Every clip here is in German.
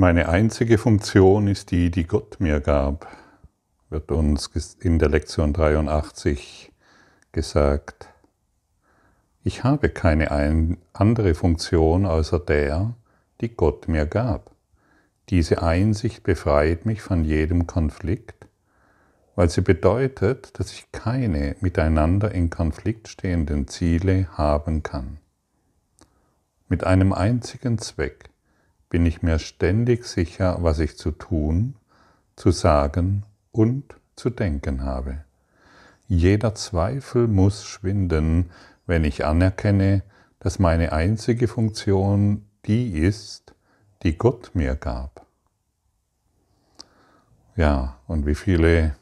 Meine einzige Funktion ist die, die Gott mir gab, wird uns in der Lektion 83 gesagt. Ich habe keine andere Funktion außer der, die Gott mir gab. Diese Einsicht befreit mich von jedem Konflikt, weil sie bedeutet, dass ich keine miteinander in Konflikt stehenden Ziele haben kann. Mit einem einzigen Zweck, bin ich mir ständig sicher, was ich zu tun, zu sagen und zu denken habe. Jeder Zweifel muss schwinden, wenn ich anerkenne, dass meine einzige Funktion die ist, die Gott mir gab. Ja, und wie viele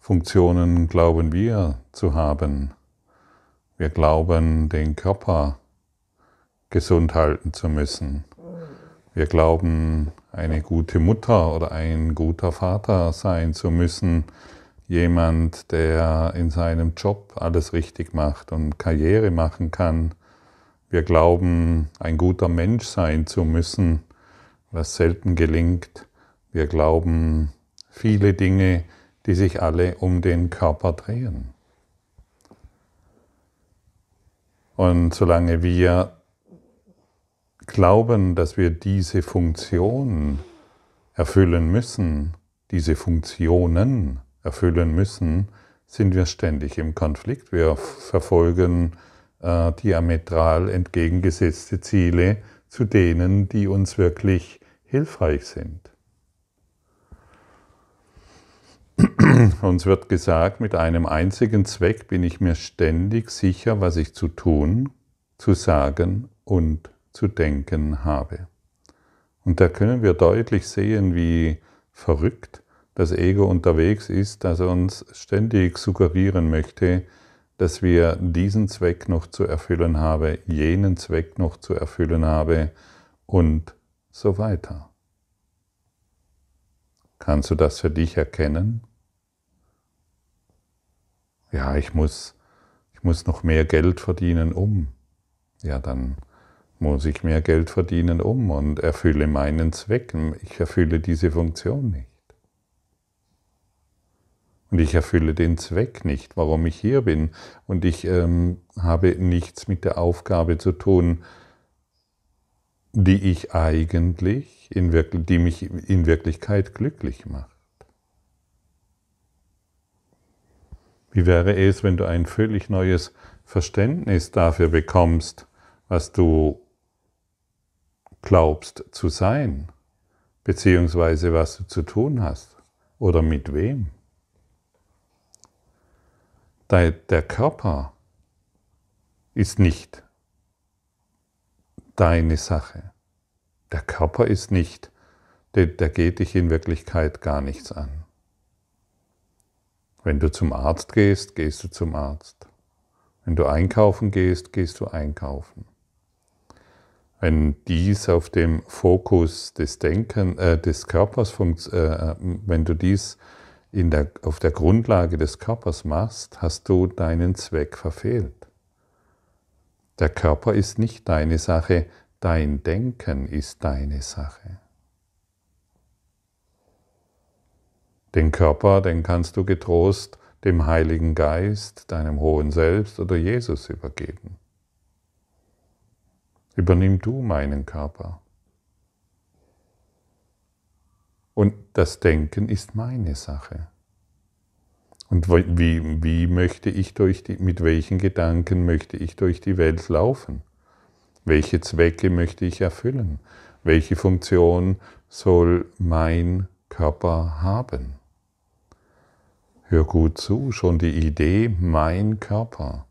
Funktionen glauben wir zu haben? Wir glauben, den Körper gesund halten zu müssen. Wir glauben, eine gute Mutter oder ein guter Vater sein zu müssen, jemand, der in seinem Job alles richtig macht und Karriere machen kann. Wir glauben, ein guter Mensch sein zu müssen, was selten gelingt. Wir glauben viele Dinge, die sich alle um den Körper drehen. Und solange wir glauben, dass wir diese Funktion erfüllen müssen, diese Funktionen erfüllen müssen, sind wir ständig im Konflikt. Wir verfolgen äh, diametral entgegengesetzte Ziele zu denen, die uns wirklich hilfreich sind. Uns wird gesagt, mit einem einzigen Zweck bin ich mir ständig sicher, was ich zu tun, zu sagen und zu denken habe. Und da können wir deutlich sehen, wie verrückt das Ego unterwegs ist, dass er uns ständig suggerieren möchte, dass wir diesen Zweck noch zu erfüllen habe, jenen Zweck noch zu erfüllen habe und so weiter. Kannst du das für dich erkennen? Ja, ich muss, ich muss noch mehr Geld verdienen, um. Ja, dann muss ich mehr Geld verdienen um und erfülle meinen Zweck. Ich erfülle diese Funktion nicht. Und ich erfülle den Zweck nicht, warum ich hier bin. Und ich ähm, habe nichts mit der Aufgabe zu tun, die ich eigentlich, in die mich in Wirklichkeit glücklich macht. Wie wäre es, wenn du ein völlig neues Verständnis dafür bekommst, was du glaubst zu sein, beziehungsweise was du zu tun hast oder mit wem. Der, Körper ist nicht deine Sache. Der Körper ist nicht, der, der geht dich in Wirklichkeit gar nichts an. Wenn du zum Arzt gehst, gehst du zum Arzt. Wenn du einkaufen gehst, gehst du einkaufen. Wenn dies auf dem Fokus des Denken, äh, des Körpers, äh, wenn du dies in der, auf der Grundlage des Körpers machst, hast du deinen Zweck verfehlt. Der Körper ist nicht deine Sache, dein Denken ist deine Sache. Den Körper, den kannst du getrost dem Heiligen Geist, deinem hohen Selbst oder Jesus übergeben. Übernimm du meinen Körper. Und das Denken ist meine Sache. Und wie, wie möchte ich durch die, mit welchen Gedanken möchte ich durch die Welt laufen? Welche Zwecke möchte ich erfüllen? Welche Funktion soll mein Körper haben? Hör gut zu, schon die Idee, mein Körper.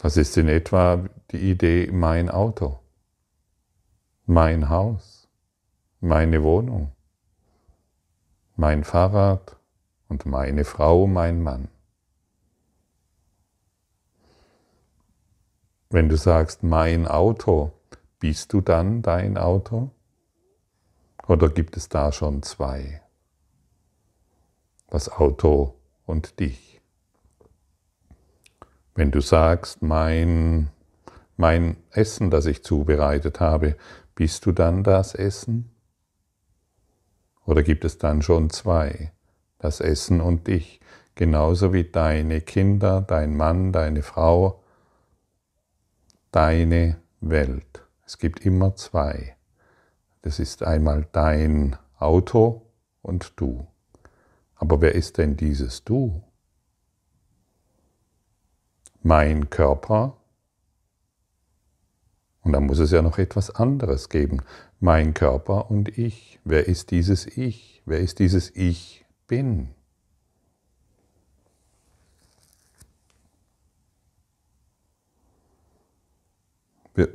Das ist in etwa die Idee mein Auto, mein Haus, meine Wohnung, mein Fahrrad und meine Frau, mein Mann. Wenn du sagst mein Auto, bist du dann dein Auto? Oder gibt es da schon zwei? Das Auto und dich. Wenn du sagst, mein, mein Essen, das ich zubereitet habe, bist du dann das Essen? Oder gibt es dann schon zwei, das Essen und dich, genauso wie deine Kinder, dein Mann, deine Frau, deine Welt? Es gibt immer zwei. Das ist einmal dein Auto und du. Aber wer ist denn dieses Du? mein Körper. Und dann muss es ja noch etwas anderes geben. Mein Körper und ich. Wer ist dieses Ich? Wer ist dieses Ich bin?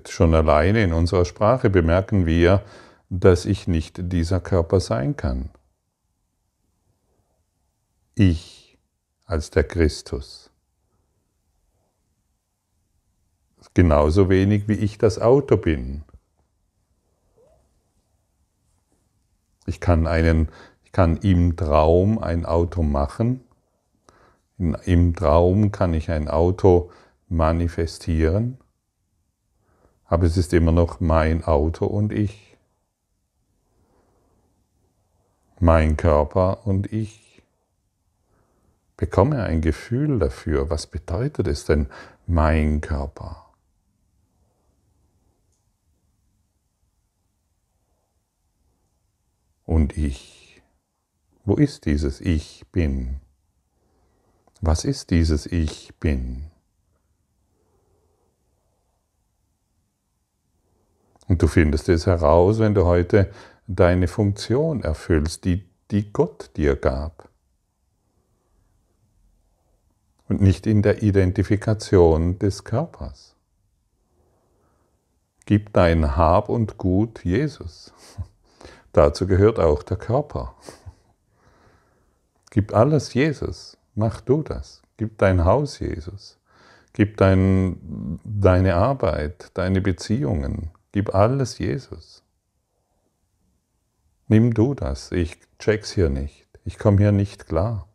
Schon alleine in unserer Sprache bemerken wir, dass ich nicht dieser Körper sein kann. Ich als der Christus. Genauso wenig wie ich das Auto bin. Ich kann, einen, ich kann im Traum ein Auto machen. Im Traum kann ich ein Auto manifestieren. Aber es ist immer noch mein Auto und ich. Mein Körper und ich. Bekomme ein Gefühl dafür. Was bedeutet es denn, mein Körper? und ich? Wo ist dieses Ich bin? Was ist dieses Ich bin? Und du findest es heraus, wenn du heute deine Funktion erfüllst, die, die Gott dir gab. Und nicht in der Identifikation des Körpers. Gib dein Hab und Gut Jesus. Dazu gehört auch der Körper. Gib alles Jesus. Mach du das. Gib dein Haus Jesus. Gib dein, deine Arbeit, deine Beziehungen. Gib alles Jesus. Nimm du das. Ich check's hier nicht. Ich komme hier nicht klar.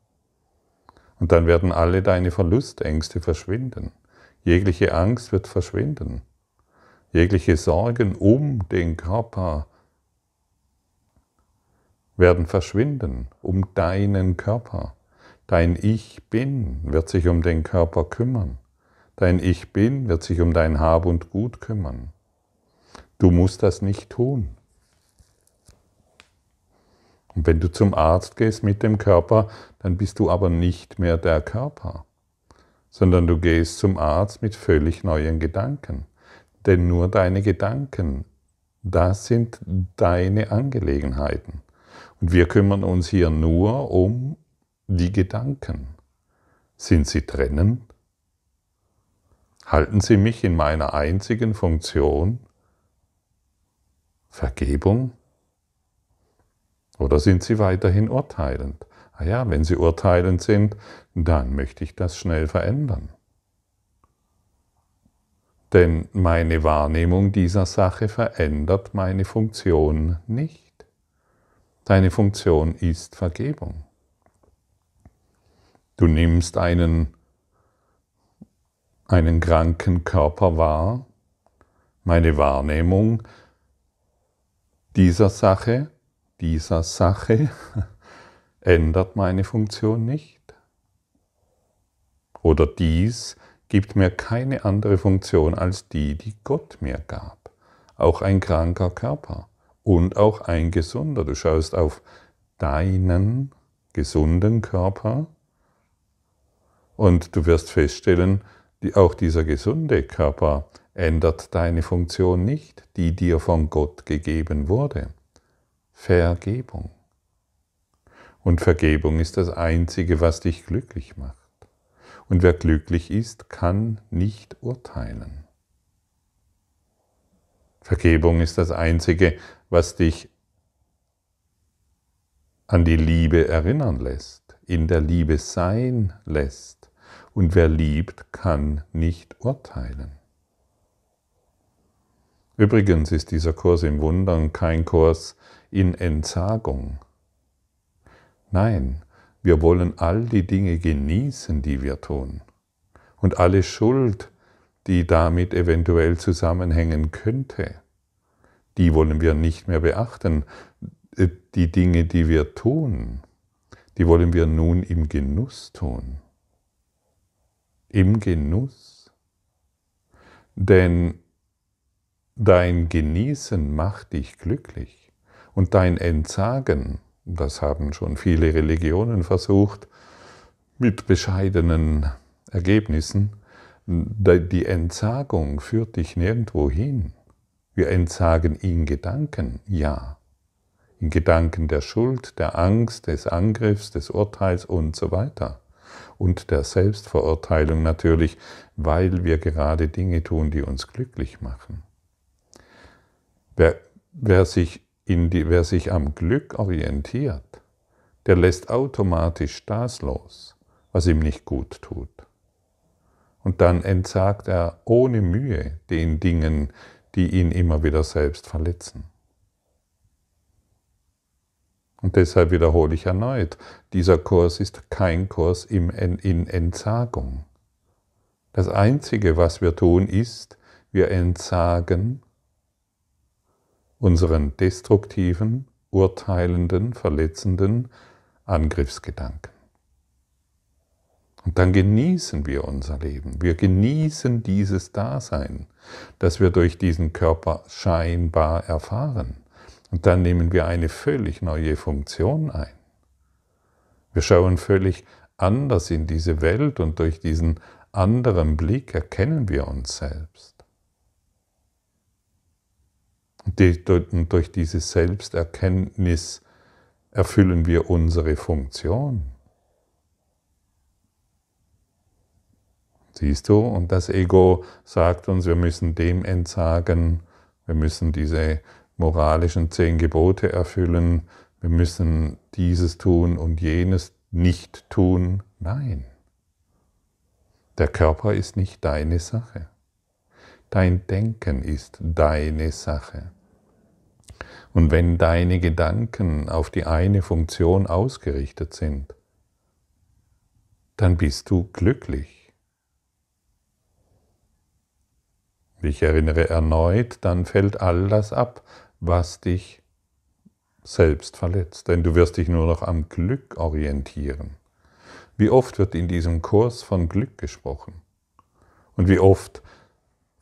Und dann werden alle deine Verlustängste verschwinden. Jegliche Angst wird verschwinden. Jegliche Sorgen um den Körper, werden verschwinden um deinen Körper. Dein Ich bin wird sich um den Körper kümmern. Dein Ich bin wird sich um dein Hab und Gut kümmern. Du musst das nicht tun. Und wenn du zum Arzt gehst mit dem Körper, dann bist du aber nicht mehr der Körper, sondern du gehst zum Arzt mit völlig neuen Gedanken. Denn nur deine Gedanken, das sind deine Angelegenheiten. Und wir kümmern uns hier nur um die Gedanken. Sind sie trennend? Halten sie mich in meiner einzigen Funktion Vergebung? Oder sind sie weiterhin urteilend? Ah ja, wenn sie urteilend sind, dann möchte ich das schnell verändern. Denn meine Wahrnehmung dieser Sache verändert meine Funktion nicht. Deine Funktion ist Vergebung. Du nimmst einen, einen kranken Körper wahr. Meine Wahrnehmung dieser Sache, dieser Sache ändert meine Funktion nicht. Oder dies gibt mir keine andere Funktion als die, die Gott mir gab. Auch ein kranker Körper und auch ein gesunder. Du schaust auf deinen gesunden Körper und du wirst feststellen, auch dieser gesunde Körper ändert deine Funktion nicht, die dir von Gott gegeben wurde. Vergebung. Und Vergebung ist das Einzige, was dich glücklich macht. Und wer glücklich ist, kann nicht urteilen. Vergebung ist das Einzige, was dich an die Liebe erinnern lässt, in der Liebe sein lässt. Und wer liebt, kann nicht urteilen. Übrigens ist dieser Kurs im Wundern kein Kurs in Entsagung. Nein, wir wollen all die Dinge genießen, die wir tun. Und alle Schuld, die damit eventuell zusammenhängen könnte, die wollen wir nicht mehr beachten. Äh, die Dinge, die wir tun, die wollen wir nun im Genuss tun. Im Genuss. Denn dein Genießen macht dich glücklich und dein Entsagen, das haben schon viele Religionen versucht, mit bescheidenen Ergebnissen, die Entsagung führt dich nirgendwo hin. Wir entsagen ihn Gedanken, ja. In Gedanken der Schuld, der Angst, des Angriffs, des Urteils und so weiter. Und der Selbstverurteilung natürlich, weil wir gerade Dinge tun, die uns glücklich machen. Wer, wer sich, die, wer sich am Glück orientiert, der lässt automatisch das los, was ihm nicht gut tut. Und dann entsagt er ohne Mühe den Dingen, die ihn immer wieder selbst verletzen. Und deshalb wiederhole ich erneut, dieser Kurs ist kein Kurs in Entsagung. Das Einzige, was wir tun, ist, wir entsagen unseren destruktiven, urteilenden, verletzenden Angriffsgedanken. Und dann genießen wir unser Leben. Wir genießen dieses Dasein, das wir durch diesen Körper scheinbar erfahren. Und dann nehmen wir eine völlig neue Funktion ein. Wir schauen völlig anders in diese Welt und durch diesen anderen Blick erkennen wir uns selbst. Und durch diese Selbsterkenntnis erfüllen wir unsere Funktion. Siehst du? Und das Ego sagt uns, wir müssen dem entsagen, wir müssen diese moralischen zehn Gebote erfüllen, wir müssen dieses tun und jenes nicht tun. Nein. Der Körper ist nicht deine Sache. Dein Denken ist deine Sache. Und wenn deine Gedanken auf die eine Funktion ausgerichtet sind, dann bist du glücklich. Ich erinnere erneut, dann fällt all das ab, was dich selbst verletzt, denn du wirst dich nur noch am Glück orientieren. Wie oft wird in diesem Kurs von Glück gesprochen? Und wie oft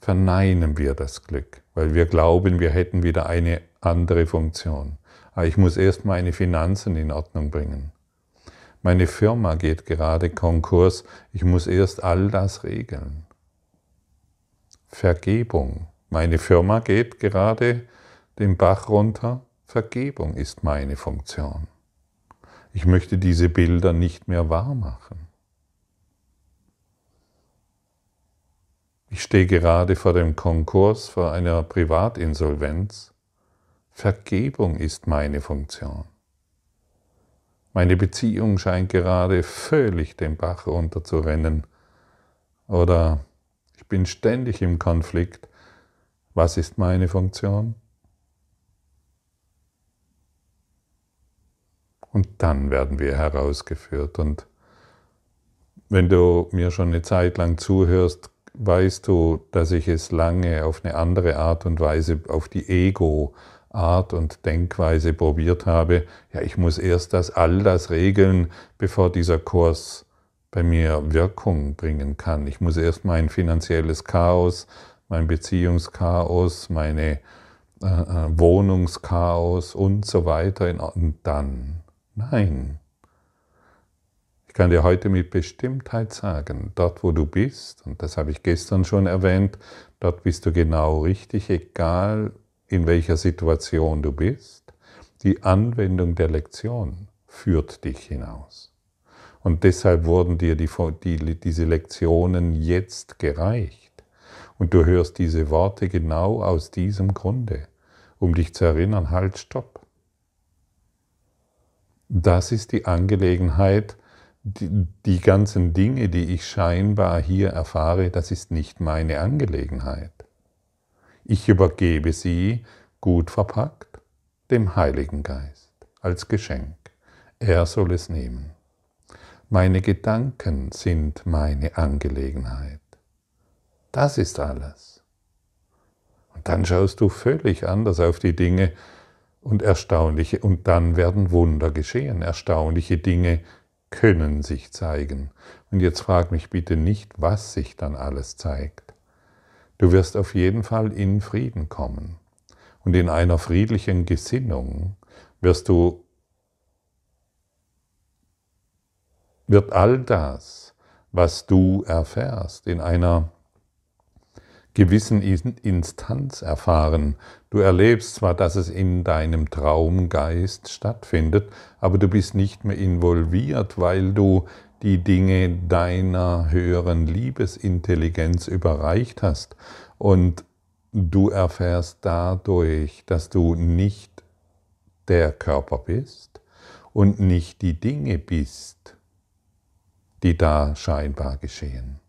verneinen wir das Glück, weil wir glauben, wir hätten wieder eine andere Funktion. Aber ich muss erst meine Finanzen in Ordnung bringen. Meine Firma geht gerade Konkurs, ich muss erst all das regeln. Vergebung. Meine Firma geht gerade den Bach runter. Vergebung ist meine Funktion. Ich möchte diese Bilder nicht mehr wahr machen. Ich stehe gerade vor dem Konkurs, vor einer Privatinsolvenz. Vergebung ist meine Funktion. Meine Beziehung scheint gerade völlig den Bach runterzurennen oder bin ständig im Konflikt. Was ist meine Funktion? Und dann werden wir herausgeführt. Und wenn du mir schon eine Zeit lang zuhörst, weißt du, dass ich es lange auf eine andere Art und Weise, auf die Ego-Art und Denkweise probiert habe. Ja, ich muss erst das all das regeln, bevor dieser Kurs bei mir Wirkung bringen kann. Ich muss erst mein finanzielles Chaos, mein Beziehungschaos, meine äh, äh Wohnungschaos und so weiter in Ordnung. Dann, nein. Ich kann dir heute mit Bestimmtheit sagen, dort wo du bist, und das habe ich gestern schon erwähnt, dort bist du genau richtig, egal in welcher Situation du bist. Die Anwendung der Lektion führt dich hinaus. Und deshalb wurden dir die, die, diese Lektionen jetzt gereicht. Und du hörst diese Worte genau aus diesem Grunde, um dich zu erinnern, halt, stopp. Das ist die Angelegenheit, die, die ganzen Dinge, die ich scheinbar hier erfahre, das ist nicht meine Angelegenheit. Ich übergebe sie, gut verpackt, dem Heiligen Geist als Geschenk. Er soll es nehmen. Meine Gedanken sind meine Angelegenheit. Das ist alles. Und dann schaust du völlig anders auf die Dinge und erstaunliche, und dann werden Wunder geschehen. Erstaunliche Dinge können sich zeigen. Und jetzt frag mich bitte nicht, was sich dann alles zeigt. Du wirst auf jeden Fall in Frieden kommen. Und in einer friedlichen Gesinnung wirst du wird all das, was du erfährst, in einer gewissen Instanz erfahren. Du erlebst zwar, dass es in deinem Traumgeist stattfindet, aber du bist nicht mehr involviert, weil du die Dinge deiner höheren Liebesintelligenz überreicht hast. Und du erfährst dadurch, dass du nicht der Körper bist und nicht die Dinge bist, die da scheinbar geschehen.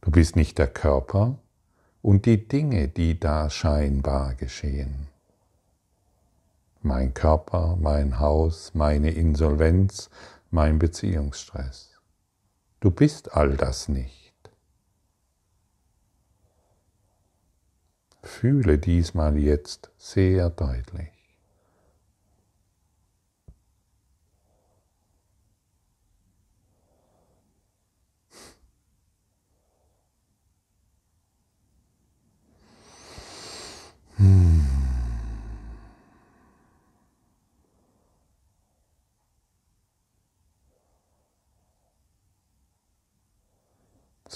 Du bist nicht der Körper und die Dinge, die da scheinbar geschehen. Mein Körper, mein Haus, meine Insolvenz, mein Beziehungsstress. Du bist all das nicht. Fühle diesmal jetzt sehr deutlich.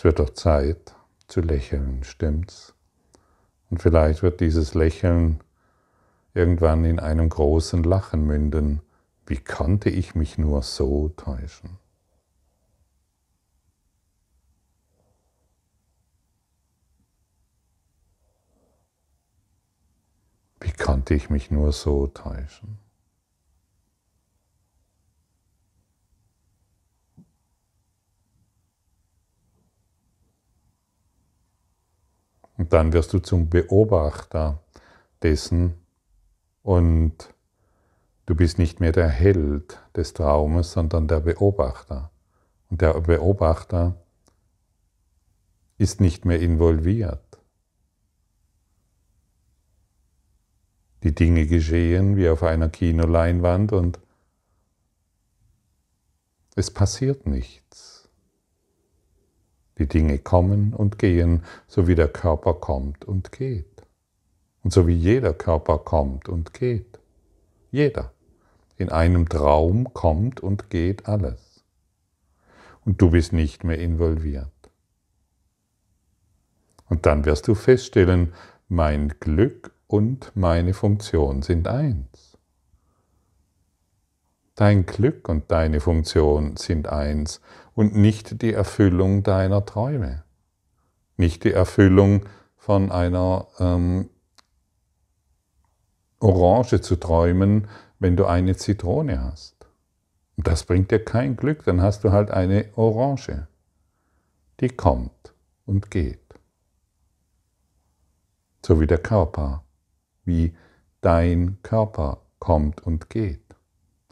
wird doch Zeit zu lächeln, stimmt's? Und vielleicht wird dieses Lächeln irgendwann in einem großen Lachen münden. Wie konnte ich mich nur so täuschen? Wie konnte ich mich nur so täuschen? Und dann wirst du zum Beobachter dessen und du bist nicht mehr der Held des Traumes, sondern der Beobachter. Und der Beobachter ist nicht mehr involviert. Die Dinge geschehen wie auf einer Kinoleinwand und es passiert nichts. Die Dinge kommen und gehen, so wie der Körper kommt und geht. Und so wie jeder Körper kommt und geht. Jeder. In einem Traum kommt und geht alles. Und du bist nicht mehr involviert. Und dann wirst du feststellen, mein Glück und meine Funktion sind eins. Dein Glück und deine Funktion sind eins und nicht die Erfüllung deiner Träume, nicht die Erfüllung von einer ähm, Orange zu träumen, wenn du eine Zitrone hast. Das bringt dir kein Glück, dann hast du halt eine Orange, die kommt und geht. So wie der Körper, wie dein Körper kommt und geht.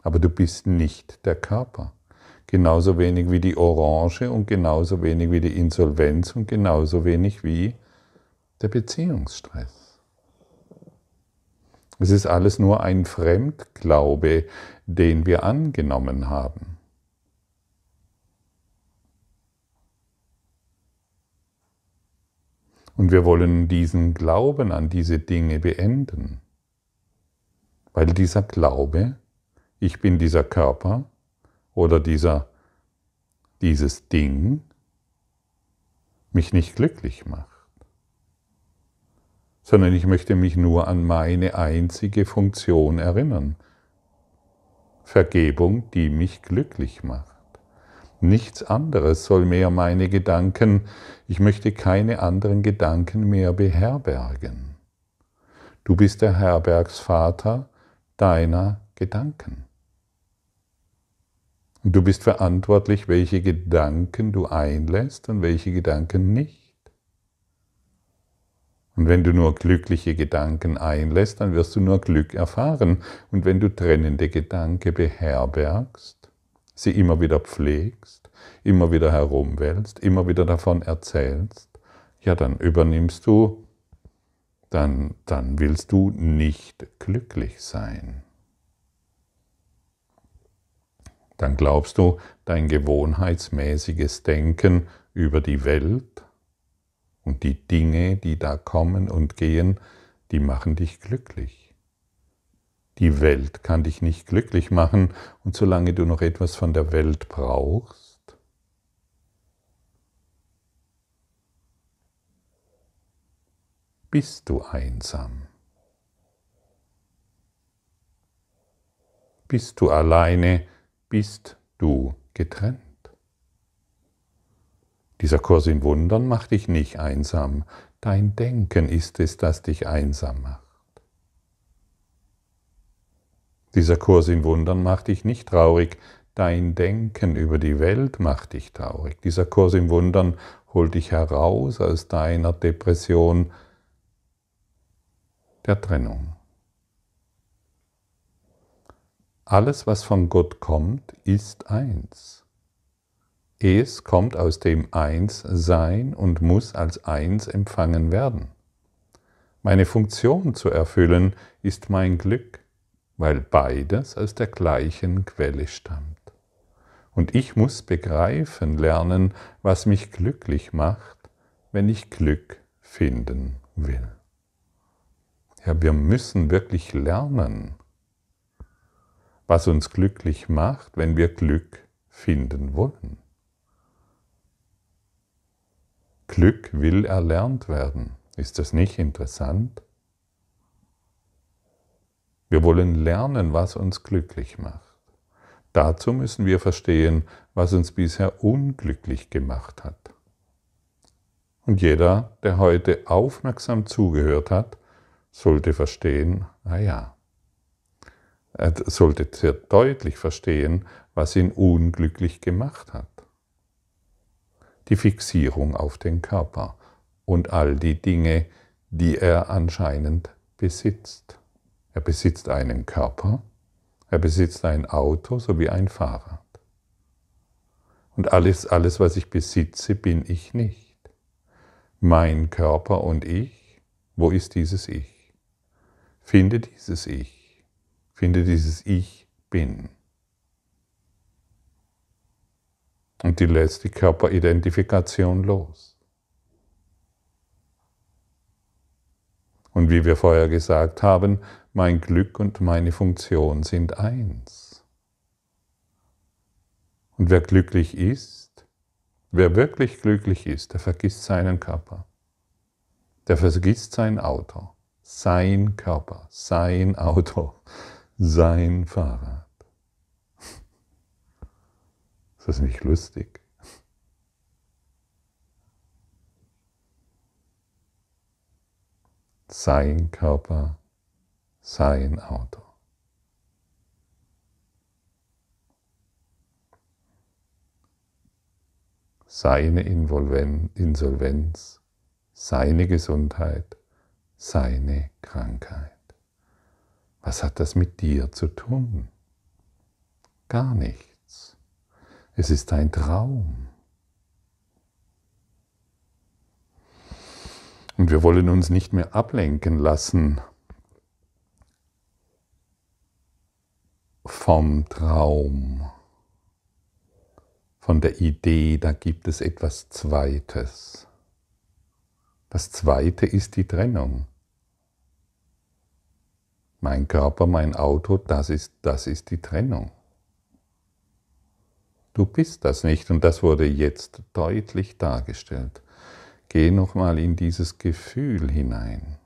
Aber du bist nicht der Körper. Genauso wenig wie die Orange und genauso wenig wie die Insolvenz und genauso wenig wie der Beziehungsstress. Es ist alles nur ein Fremdglaube, den wir angenommen haben. Und wir wollen diesen Glauben an diese Dinge beenden, weil dieser Glaube ich bin dieser Körper oder dieser, dieses Ding, mich nicht glücklich macht, sondern ich möchte mich nur an meine einzige Funktion erinnern. Vergebung, die mich glücklich macht. Nichts anderes soll mehr meine Gedanken, ich möchte keine anderen Gedanken mehr beherbergen. Du bist der Herbergsvater deiner Gedanken. Und du bist verantwortlich, welche Gedanken du einlässt und welche Gedanken nicht. Und wenn du nur glückliche Gedanken einlässt, dann wirst du nur Glück erfahren. Und wenn du trennende Gedanken beherbergst, sie immer wieder pflegst, immer wieder herumwälzt, immer wieder davon erzählst, ja, dann übernimmst du, dann, dann willst du nicht glücklich sein dann glaubst du, dein gewohnheitsmäßiges Denken über die Welt und die Dinge, die da kommen und gehen, die machen dich glücklich. Die Welt kann dich nicht glücklich machen und solange du noch etwas von der Welt brauchst, bist du einsam. Bist du alleine, bist du getrennt. Dieser Kurs in Wundern macht dich nicht einsam, dein Denken ist es, das dich einsam macht. Dieser Kurs in Wundern macht dich nicht traurig, dein Denken über die Welt macht dich traurig. Dieser Kurs in Wundern holt dich heraus aus deiner Depression der Trennung. Alles, was von Gott kommt, ist eins. Es kommt aus dem Eins-Sein und muss als Eins empfangen werden. Meine Funktion zu erfüllen ist mein Glück, weil beides aus der gleichen Quelle stammt. Und ich muss begreifen lernen, was mich glücklich macht, wenn ich Glück finden will. Ja, wir müssen wirklich lernen, was uns glücklich macht, wenn wir Glück finden wollen. Glück will erlernt werden. Ist das nicht interessant? Wir wollen lernen, was uns glücklich macht. Dazu müssen wir verstehen, was uns bisher unglücklich gemacht hat. Und jeder, der heute aufmerksam zugehört hat, sollte verstehen, ah ja, er sollte sehr deutlich verstehen, was ihn unglücklich gemacht hat. Die Fixierung auf den Körper und all die Dinge, die er anscheinend besitzt. Er besitzt einen Körper, er besitzt ein Auto sowie ein Fahrrad. Und alles, alles, was ich besitze, bin ich nicht. Mein Körper und ich, wo ist dieses Ich? Finde dieses Ich. Finde dieses Ich bin. Und die lässt die Körperidentifikation los. Und wie wir vorher gesagt haben, mein Glück und meine Funktion sind eins. Und wer glücklich ist, wer wirklich glücklich ist, der vergisst seinen Körper. Der vergisst sein Auto, sein Körper, sein Auto, sein Fahrrad. Ist das nicht lustig? Sein Körper, sein Auto. Seine Insolvenz, seine Gesundheit, seine Krankheit. Was hat das mit dir zu tun? Gar nichts. Es ist ein Traum. Und wir wollen uns nicht mehr ablenken lassen vom Traum, von der Idee, da gibt es etwas Zweites. Das Zweite ist die Trennung. Mein Körper, mein Auto, das ist, das ist die Trennung. Du bist das nicht und das wurde jetzt deutlich dargestellt. Geh nochmal in dieses Gefühl hinein.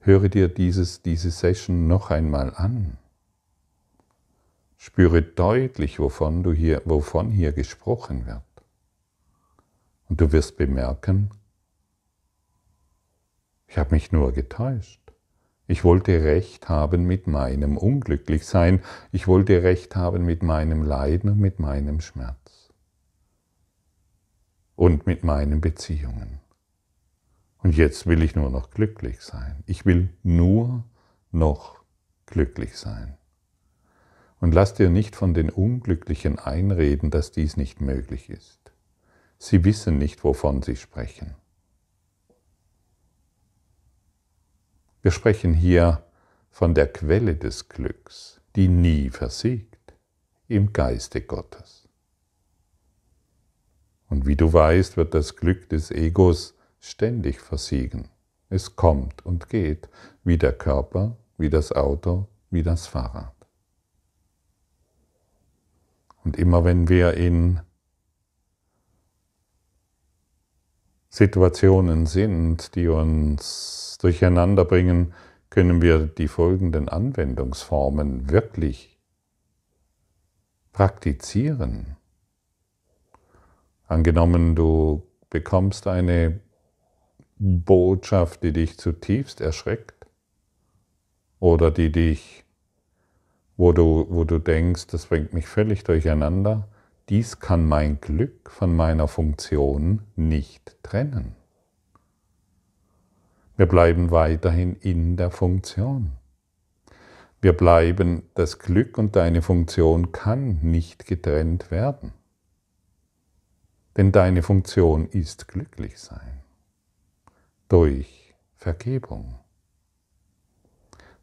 Höre dir dieses, diese Session noch einmal an. Spüre deutlich, wovon, du hier, wovon hier gesprochen wird. Und du wirst bemerken, ich habe mich nur getäuscht. Ich wollte Recht haben mit meinem Unglücklichsein. Ich wollte Recht haben mit meinem Leiden und mit meinem Schmerz. Und mit meinen Beziehungen. Und jetzt will ich nur noch glücklich sein. Ich will nur noch glücklich sein. Und lass dir nicht von den Unglücklichen einreden, dass dies nicht möglich ist. Sie wissen nicht, wovon sie sprechen. Wir sprechen hier von der Quelle des Glücks, die nie versiegt im Geiste Gottes. Und wie du weißt, wird das Glück des Egos ständig versiegen. Es kommt und geht, wie der Körper, wie das Auto, wie das Fahrrad. Und immer wenn wir in Situationen sind, die uns durcheinander bringen, können wir die folgenden Anwendungsformen wirklich praktizieren. Angenommen, du bekommst eine Botschaft, die dich zutiefst erschreckt oder die dich, wo du, wo du denkst, das bringt mich völlig durcheinander, dies kann mein Glück von meiner Funktion nicht trennen. Wir bleiben weiterhin in der Funktion. Wir bleiben, das Glück und deine Funktion kann nicht getrennt werden. Denn deine Funktion ist glücklich sein. Durch Vergebung.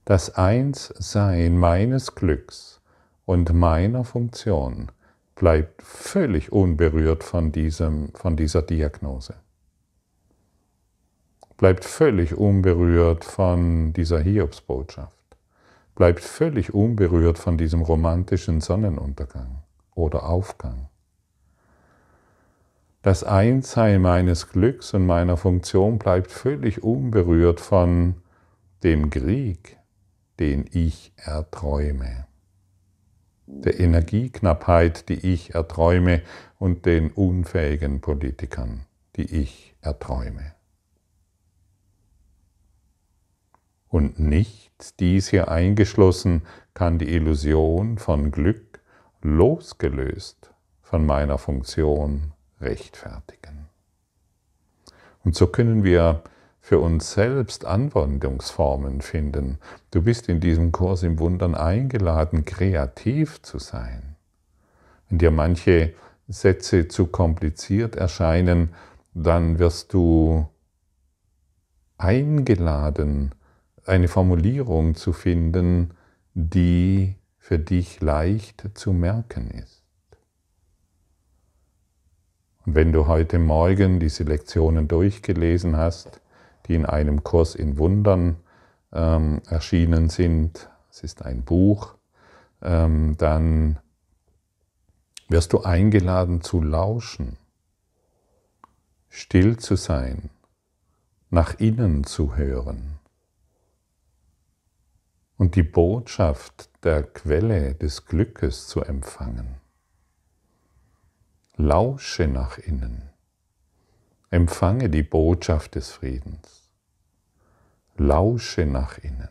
Das Einssein meines Glücks und meiner Funktion bleibt völlig unberührt von, diesem, von dieser Diagnose. Bleibt völlig unberührt von dieser Hiobsbotschaft. Bleibt völlig unberührt von diesem romantischen Sonnenuntergang oder Aufgang. Das Einssein meines Glücks und meiner Funktion bleibt völlig unberührt von dem Krieg, den ich erträume der Energieknappheit, die ich erträume, und den unfähigen Politikern, die ich erträume. Und nichts dies hier eingeschlossen kann die Illusion von Glück losgelöst von meiner Funktion rechtfertigen. Und so können wir für uns selbst Anwendungsformen finden. Du bist in diesem Kurs im Wundern eingeladen, kreativ zu sein. Wenn dir manche Sätze zu kompliziert erscheinen, dann wirst du eingeladen, eine Formulierung zu finden, die für dich leicht zu merken ist. Und wenn du heute Morgen diese Lektionen durchgelesen hast, die in einem Kurs in Wundern ähm, erschienen sind. Es ist ein Buch. Ähm, dann wirst du eingeladen zu lauschen, still zu sein, nach innen zu hören und die Botschaft der Quelle des Glückes zu empfangen. Lausche nach innen. Empfange die Botschaft des Friedens. Lausche nach innen.